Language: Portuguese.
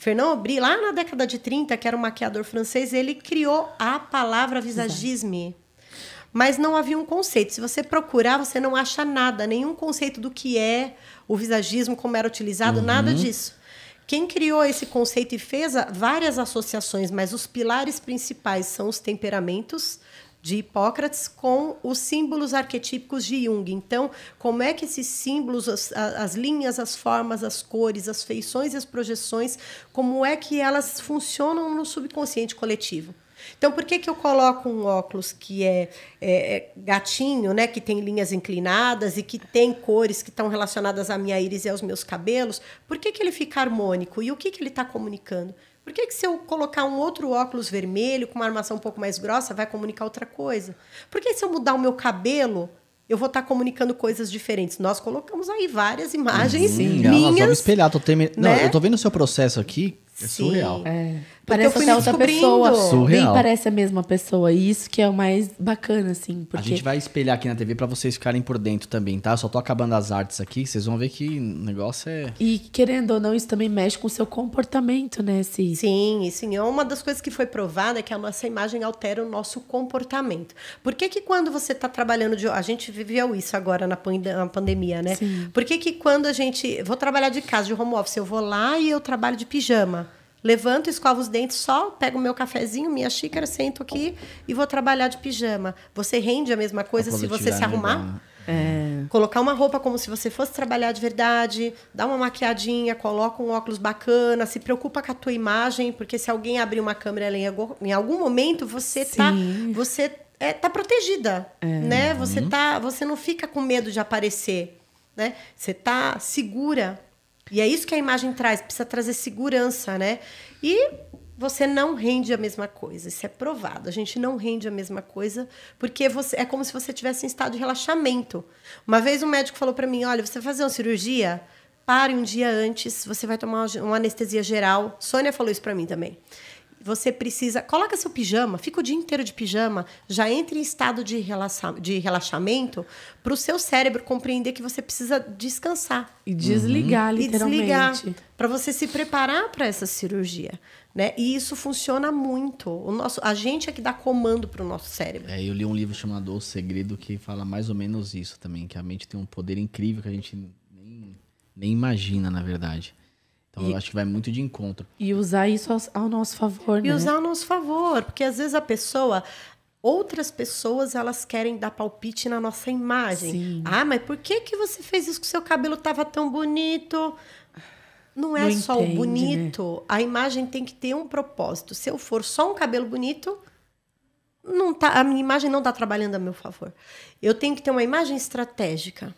Fernand Aubry, lá na década de 30, que era um maquiador francês, ele criou a palavra visagisme. Exato. Mas não havia um conceito. Se você procurar, você não acha nada, nenhum conceito do que é o visagismo, como era utilizado, uhum. nada disso. Quem criou esse conceito e fez várias associações, mas os pilares principais são os temperamentos, de Hipócrates com os símbolos arquetípicos de Jung. Então, como é que esses símbolos, as, as, linhas, as formas, as cores, as feições e as projeções, como é que elas funcionam no subconsciente coletivo? Então, por que, que eu coloco um óculos que é, é, é gatinho, né, que tem linhas inclinadas e que tem cores que estão relacionadas à minha íris e aos meus cabelos? Por que, que ele fica harmônico? E o que, que ele está comunicando? Por que, que se eu colocar um outro óculos vermelho com uma armação um pouco mais grossa, vai comunicar outra coisa? Por que se eu mudar o meu cabelo, eu vou estar tá comunicando coisas diferentes. Nós colocamos aí várias imagens Sim, minhas. Sim, nós vamos espelhar. Tô Não, né? eu tô vendo o seu processo aqui. É surreal. É. Parece até outra pessoa. Surreal. Nem parece a mesma pessoa. E isso que é o mais bacana, assim. Porque... A gente vai espelhar aqui na TV para vocês ficarem por dentro também, tá? Eu só tô acabando as artes aqui. Vocês vão ver que o negócio é. E querendo ou não, isso também mexe com o seu comportamento, né, Cis? Sim, e sim. É uma das coisas que foi provada é que a nossa imagem altera o nosso comportamento. Por que, que quando você tá trabalhando de. A gente viveu isso agora na, pand na pandemia, né? Sim. Por que, que quando a gente. Vou trabalhar de casa, de home office, eu vou lá e eu trabalho de pijama. Levanto, escovo os dentes só, pego o meu cafezinho, minha xícara, sento aqui e vou trabalhar de pijama. Você rende a mesma coisa se você se né, arrumar? É. Colocar uma roupa como se você fosse trabalhar de verdade, dá uma maquiadinha, coloca um óculos bacana, se preocupa com a tua imagem, porque se alguém abrir uma câmera em algum momento, você tá, Sim. tá. Você é, tá protegida, é. né? Você uhum. tá, você não fica com medo de aparecer, né? Você tá segura, e é isso que a imagem traz, precisa trazer segurança, né? E você não rende a mesma coisa, isso é provado. A gente não rende a mesma coisa porque você é como se você tivesse em estado de relaxamento. Uma vez um médico falou para mim: "Olha, você vai fazer uma cirurgia, pare um dia antes, você vai tomar uma anestesia geral". Sônia falou isso para mim também você precisa. Coloca seu pijama, fica o dia inteiro de pijama, já entre em estado de, relaxa, de relaxamento para o seu cérebro compreender que você precisa descansar. E desligar, uhum. literalmente. E desligar para você se preparar para essa cirurgia. Né? E isso funciona muito. O nosso, a gente é que dá comando para o nosso cérebro. É, eu li um livro chamado O Segredo que fala mais ou menos isso também, que a mente tem um poder incrível que a gente nem, nem imagina, na verdade. Então, e, eu acho que vai muito de encontro. E usar isso ao, ao nosso favor, e né? E usar ao nosso favor, porque às vezes a pessoa outras pessoas elas querem dar palpite na nossa imagem. Sim. Ah, mas por que que você fez isso que seu cabelo estava tão bonito? Não é Não só entende, o né? bonito, né? a imagem tem que ter um propósito. Se eu for só um cabelo bonito, não tá, a minha imagem não está trabalhando a meu favor. Eu tenho que ter uma imagem estratégica.